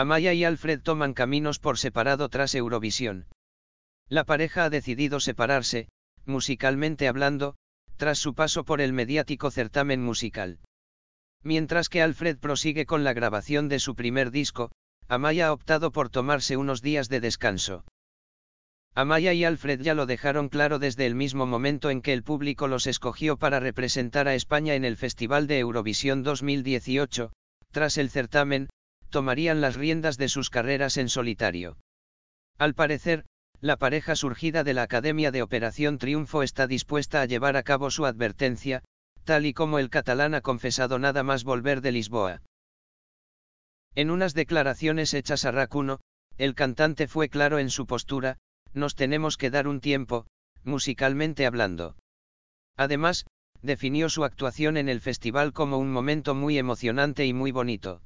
Amaya y Alfred toman caminos por separado tras Eurovisión. La pareja ha decidido separarse, musicalmente hablando, tras su paso por el mediático certamen musical. Mientras que Alfred prosigue con la grabación de su primer disco, Amaya ha optado por tomarse unos días de descanso. Amaya y Alfred ya lo dejaron claro desde el mismo momento en que el público los escogió para representar a España en el Festival de Eurovisión 2018, tras el certamen, tomarían las riendas de sus carreras en solitario. Al parecer, la pareja surgida de la Academia de Operación Triunfo está dispuesta a llevar a cabo su advertencia, tal y como el catalán ha confesado nada más volver de Lisboa. En unas declaraciones hechas a Racuno, el cantante fue claro en su postura, nos tenemos que dar un tiempo, musicalmente hablando. Además, definió su actuación en el festival como un momento muy emocionante y muy bonito.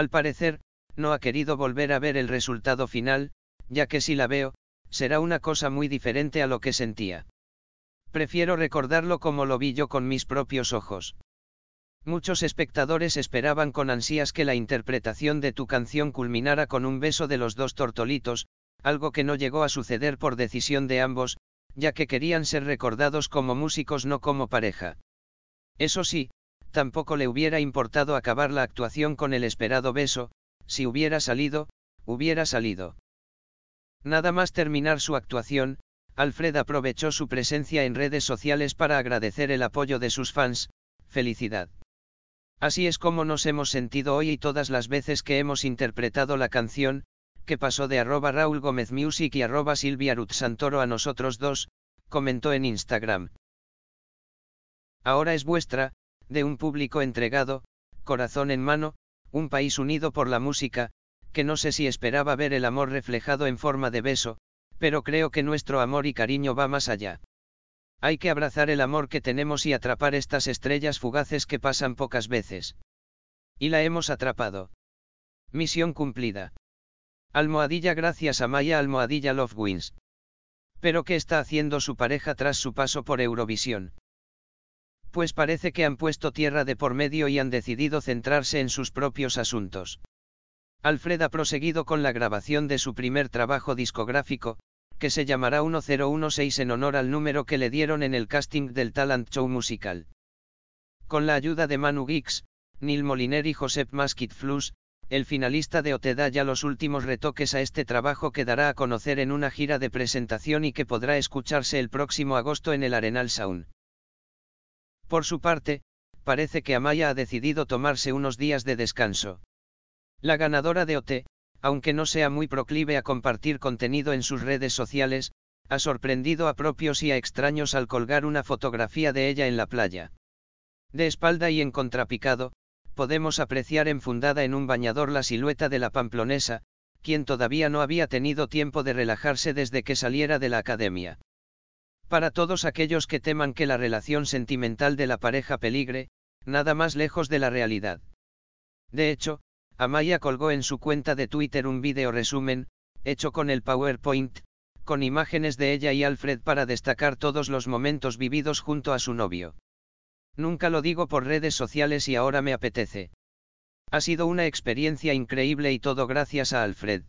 Al parecer, no ha querido volver a ver el resultado final, ya que si la veo, será una cosa muy diferente a lo que sentía. Prefiero recordarlo como lo vi yo con mis propios ojos. Muchos espectadores esperaban con ansias que la interpretación de tu canción culminara con un beso de los dos tortolitos, algo que no llegó a suceder por decisión de ambos, ya que querían ser recordados como músicos no como pareja. Eso sí, Tampoco le hubiera importado acabar la actuación con el esperado beso, si hubiera salido, hubiera salido. Nada más terminar su actuación, Alfred aprovechó su presencia en redes sociales para agradecer el apoyo de sus fans, felicidad. Así es como nos hemos sentido hoy y todas las veces que hemos interpretado la canción, que pasó de arroba Raúl Gómez Music y arroba Silvia Ruth Santoro a nosotros dos, comentó en Instagram. Ahora es vuestra, de un público entregado, corazón en mano, un país unido por la música, que no sé si esperaba ver el amor reflejado en forma de beso, pero creo que nuestro amor y cariño va más allá. Hay que abrazar el amor que tenemos y atrapar estas estrellas fugaces que pasan pocas veces. Y la hemos atrapado. Misión cumplida. Almohadilla gracias a Maya Almohadilla Love Wins. Pero ¿qué está haciendo su pareja tras su paso por Eurovisión? pues parece que han puesto tierra de por medio y han decidido centrarse en sus propios asuntos. Alfred ha proseguido con la grabación de su primer trabajo discográfico, que se llamará 1016 en honor al número que le dieron en el casting del talent show musical. Con la ayuda de Manu Gix, Neil Moliner y Josep Maskit Flus, el finalista de Oteda ya los últimos retoques a este trabajo que dará a conocer en una gira de presentación y que podrá escucharse el próximo agosto en el Arenal Sound. Por su parte, parece que Amaya ha decidido tomarse unos días de descanso. La ganadora de OT, aunque no sea muy proclive a compartir contenido en sus redes sociales, ha sorprendido a propios y a extraños al colgar una fotografía de ella en la playa. De espalda y en contrapicado, podemos apreciar enfundada en un bañador la silueta de la pamplonesa, quien todavía no había tenido tiempo de relajarse desde que saliera de la academia. Para todos aquellos que teman que la relación sentimental de la pareja peligre, nada más lejos de la realidad. De hecho, Amaya colgó en su cuenta de Twitter un video resumen, hecho con el PowerPoint, con imágenes de ella y Alfred para destacar todos los momentos vividos junto a su novio. Nunca lo digo por redes sociales y ahora me apetece. Ha sido una experiencia increíble y todo gracias a Alfred.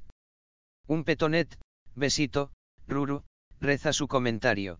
Un petonet, besito, Ruru, reza su comentario.